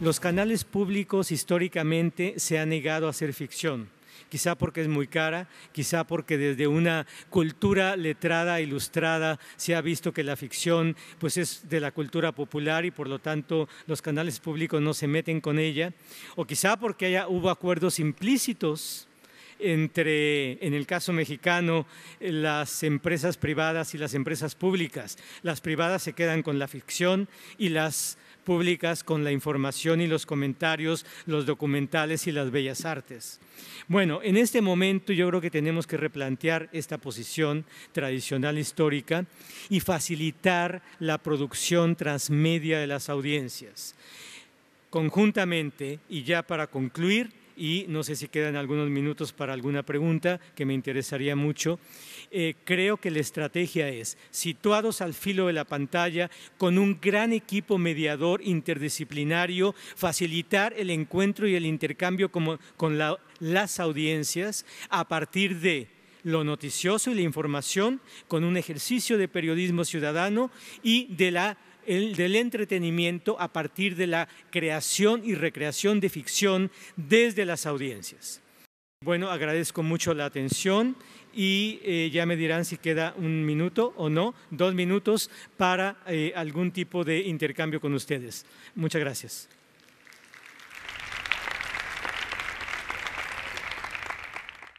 Los canales públicos históricamente se han negado a hacer ficción, quizá porque es muy cara, quizá porque desde una cultura letrada, ilustrada, se ha visto que la ficción pues es de la cultura popular y por lo tanto los canales públicos no se meten con ella, o quizá porque haya, hubo acuerdos implícitos entre, en el caso mexicano, las empresas privadas y las empresas públicas. Las privadas se quedan con la ficción y las públicas con la información y los comentarios, los documentales y las bellas artes. Bueno, en este momento yo creo que tenemos que replantear esta posición tradicional histórica y facilitar la producción transmedia de las audiencias. Conjuntamente, y ya para concluir, y no sé si quedan algunos minutos para alguna pregunta que me interesaría mucho. Eh, creo que la estrategia es, situados al filo de la pantalla, con un gran equipo mediador interdisciplinario, facilitar el encuentro y el intercambio con las audiencias a partir de lo noticioso y la información, con un ejercicio de periodismo ciudadano y de la del entretenimiento a partir de la creación y recreación de ficción desde las audiencias. Bueno, agradezco mucho la atención y eh, ya me dirán si queda un minuto o no, dos minutos para eh, algún tipo de intercambio con ustedes. Muchas gracias.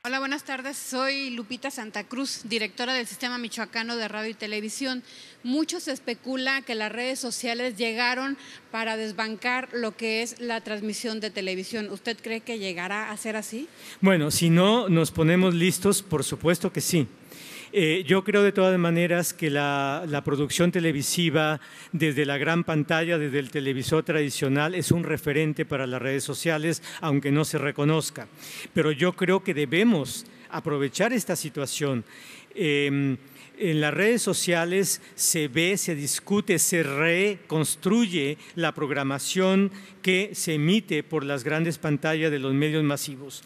Hola, buenas tardes. Soy Lupita Santa Cruz, directora del Sistema Michoacano de Radio y Televisión. Muchos se especula que las redes sociales llegaron para desbancar lo que es la transmisión de televisión. ¿Usted cree que llegará a ser así? Bueno, si no nos ponemos listos, por supuesto que sí. Eh, yo creo de todas maneras que la, producción televisiva desde la gran pantalla, desde el televisor tradicional, es un referente para las redes sociales, aunque no se reconozca. Pero yo creo que debemos aprovechar esta situación. Em, en las redes sociales se ve, se discute, se reconstruye la programación que se emite por las grandes pantallas de los medios masivos.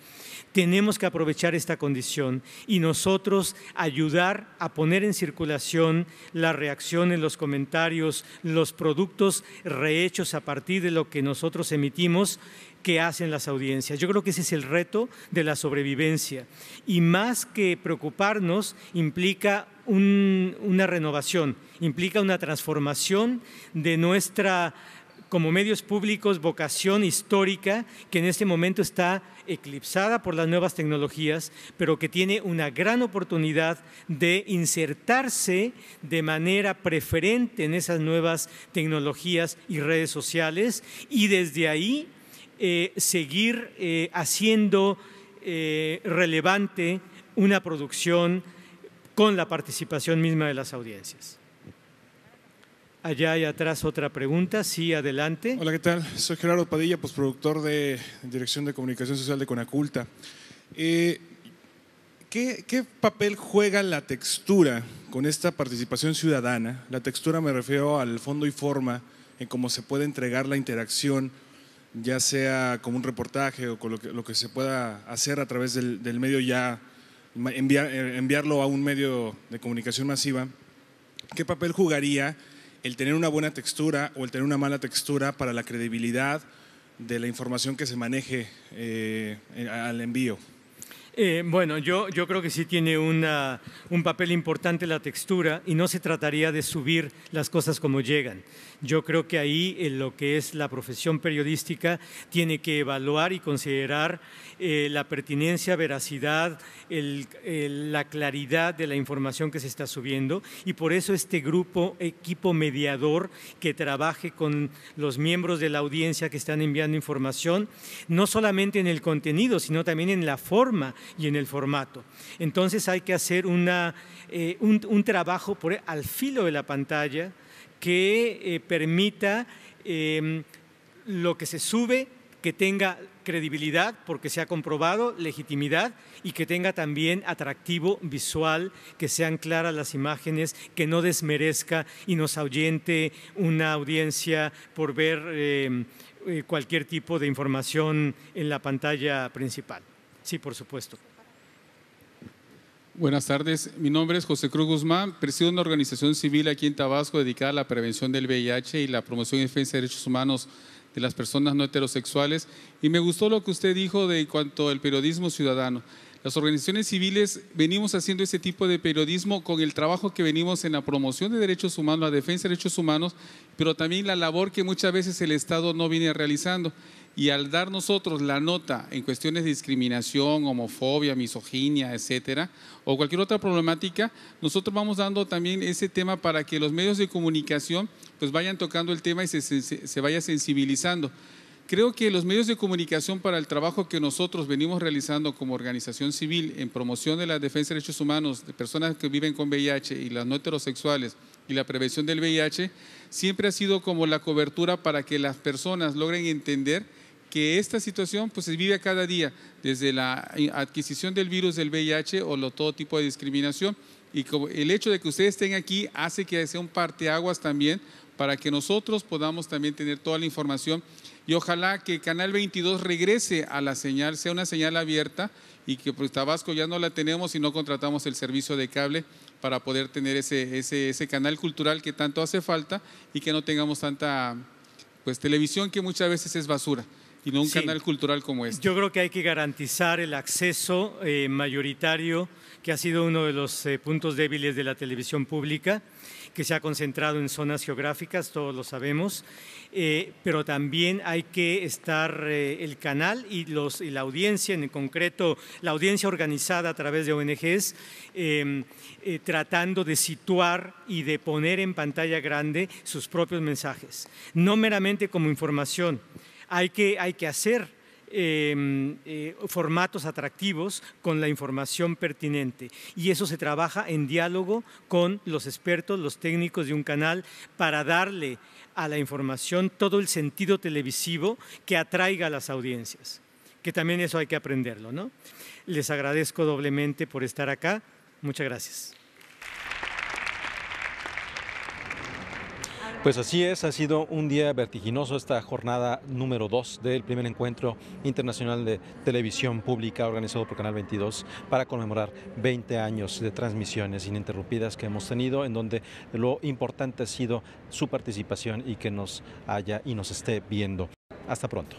Tenemos que aprovechar esta condición y nosotros ayudar a poner en circulación las reacciones, los comentarios, los productos rehechos a partir de lo que nosotros emitimos que hacen las audiencias. Yo creo que ese es el reto de la sobrevivencia. Y más que preocuparnos, implica una renovación, implica una transformación de nuestra como medios públicos vocación histórica que en este momento está eclipsada por las nuevas tecnologías, pero que tiene una gran oportunidad de insertarse de manera preferente en esas nuevas tecnologías y redes sociales y desde ahí eh, seguir eh, haciendo eh, relevante una producción con la participación misma de las audiencias. Allá hay atrás otra pregunta, sí, adelante. Hola, ¿qué tal? Soy Gerardo Padilla, postproductor de Dirección de Comunicación Social de Conaculta. ¿qué, ¿Qué papel juega la textura con esta participación ciudadana? La textura me refiero al fondo y forma en cómo se puede entregar la interacción ya sea como un reportaje o con lo que, se pueda hacer a través del, medio ya, eh, enviarlo a un medio de comunicación masiva, ¿qué papel jugaría el tener una buena textura o el tener una mala textura para la credibilidad de la información que se maneje eh, eh, al envío? Eh, bueno, yo, creo que sí tiene un papel importante la textura y no se trataría de subir las cosas como llegan. Yo creo que ahí en lo que es la profesión periodística tiene que evaluar y considerar eh, la pertinencia, veracidad, la claridad de la información que se está subiendo y por eso este grupo, equipo mediador que trabaje con los miembros de la audiencia que están enviando información, no solamente en el contenido, sino también en la forma y en el formato. Entonces hay que hacer eh, un, trabajo al filo de la pantalla que eh, permita em, lo que se sube, que tenga credibilidad, porque se ha comprobado, legitimidad y que tenga también atractivo visual, que sean claras las imágenes, que no desmerezca y nos ahuyente una audiencia por ver em, eh, cualquier tipo de información en la pantalla principal. Sí, por supuesto. Buenas tardes, mi nombre es José Cruz Guzmán, presido una organización civil aquí en Tabasco dedicada a la prevención del VIH y la promoción y defensa de derechos humanos de las personas no heterosexuales y me gustó lo que usted dijo de cuanto al periodismo ciudadano. Las organizaciones civiles venimos haciendo ese tipo de periodismo con el trabajo que venimos en la promoción de derechos humanos, la defensa de derechos humanos, pero también la labor que muchas veces el Estado no viene realizando. Y al dar nosotros la nota en cuestiones de discriminación, homofobia, misoginia, etcétera, o cualquier otra problemática, nosotros vamos dando también ese tema para que los medios de comunicación pues vayan tocando el tema y se, se vaya sensibilizando. Creo que los medios de comunicación para el trabajo que nosotros venimos realizando como organización civil en promoción de la defensa de derechos humanos de personas que viven con VIH y las no heterosexuales y la prevención del VIH, siempre ha sido como la cobertura para que las personas logren entender que esta situación pues, se vive cada día, desde la adquisición del virus del VIH o lo, todo tipo de discriminación. Y como el hecho de que ustedes estén aquí hace que sea un parteaguas también para que nosotros podamos también tener toda la información. Y ojalá que Canal 22 regrese a la señal, sea una señal abierta y que pues, Tabasco ya no la tenemos y no contratamos el servicio de cable para poder tener ese, ese, ese canal cultural que tanto hace falta y que no tengamos tanta pues televisión que muchas veces es basura y un canal cultural como este. Yo creo que hay que garantizar el acceso eh, mayoritario, que ha sido uno de los eh, puntos débiles de la televisión pública, que se ha concentrado en zonas geográficas, todos lo sabemos, eh, pero también hay que estar el canal y, los, y la audiencia, en concreto la audiencia organizada a través de ONGs, em, tratando de situar y de poner en pantalla grande sus propios mensajes, no meramente como información hay que, hacer em, eh, formatos atractivos con la información pertinente. Y eso se trabaja en diálogo con los expertos, los técnicos de un canal, para darle a la información todo el sentido televisivo que atraiga a las audiencias, que también eso hay que aprenderlo. ¿no? Les agradezco doblemente por estar acá. Muchas gracias. Pues así es, ha sido un día vertiginoso esta jornada número 2 del primer encuentro internacional de televisión pública organizado por Canal 22 para conmemorar 20 años de transmisiones ininterrumpidas que hemos tenido, en donde lo importante ha sido su participación y que nos haya y nos esté viendo. Hasta pronto.